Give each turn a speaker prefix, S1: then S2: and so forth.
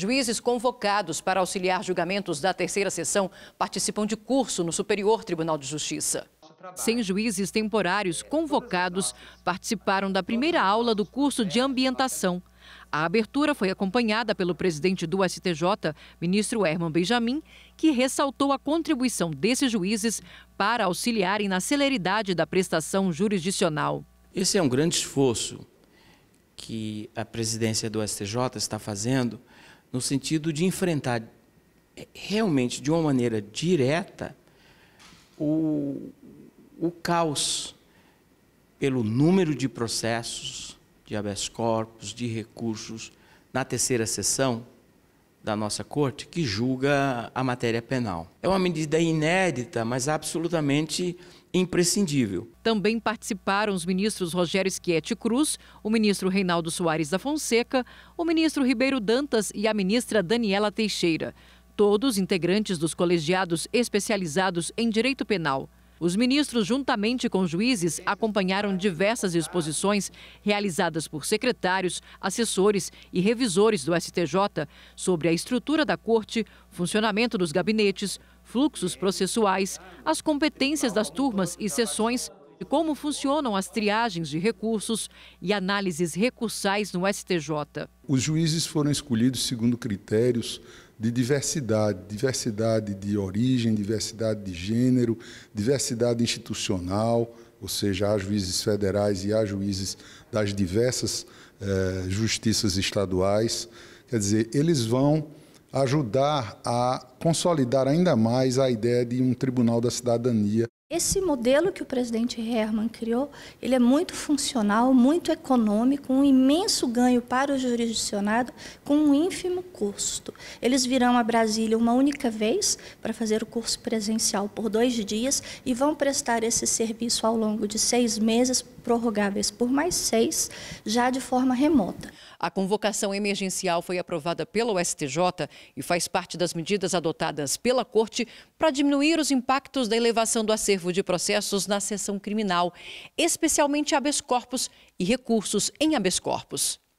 S1: Juízes convocados para auxiliar julgamentos da terceira sessão participam de curso no Superior Tribunal de Justiça. 100 juízes temporários convocados participaram da primeira aula do curso de ambientação. A abertura foi acompanhada pelo presidente do STJ, ministro Herman Benjamin, que ressaltou a contribuição desses juízes para auxiliarem na celeridade da prestação jurisdicional. Esse é um
S2: grande esforço que a presidência do STJ está fazendo no sentido de enfrentar é, realmente de uma maneira direta o, o caos pelo número de processos de habeas corpus, de recursos na terceira sessão, da nossa corte que julga a matéria penal. É uma medida inédita, mas absolutamente imprescindível.
S1: Também participaram os ministros Rogério Schietti Cruz, o ministro Reinaldo Soares da Fonseca, o ministro Ribeiro Dantas e a ministra Daniela Teixeira, todos integrantes dos colegiados especializados em direito penal. Os ministros, juntamente com juízes, acompanharam diversas exposições realizadas por secretários, assessores e revisores do STJ sobre a estrutura da corte, funcionamento dos gabinetes, fluxos processuais, as competências das turmas e sessões de como funcionam as triagens de recursos e análises recursais no STJ.
S3: Os juízes foram escolhidos segundo critérios de diversidade, diversidade de origem, diversidade de gênero, diversidade institucional, ou seja, há juízes federais e há juízes das diversas eh, justiças estaduais. Quer dizer, eles vão ajudar a consolidar ainda mais a ideia de um tribunal da cidadania.
S4: Esse modelo que o presidente Herman criou, ele é muito funcional, muito econômico, um imenso ganho para o jurisdicionado com um ínfimo custo. Eles virão a Brasília uma única vez para fazer o curso presencial por dois dias e vão prestar esse serviço ao longo de seis meses prorrogáveis por mais seis, já de forma remota.
S1: A convocação emergencial foi aprovada pelo STJ e faz parte das medidas adotadas pela Corte para diminuir os impactos da elevação do acervo de processos na seção criminal, especialmente habeas corpus e recursos em habeas corpus.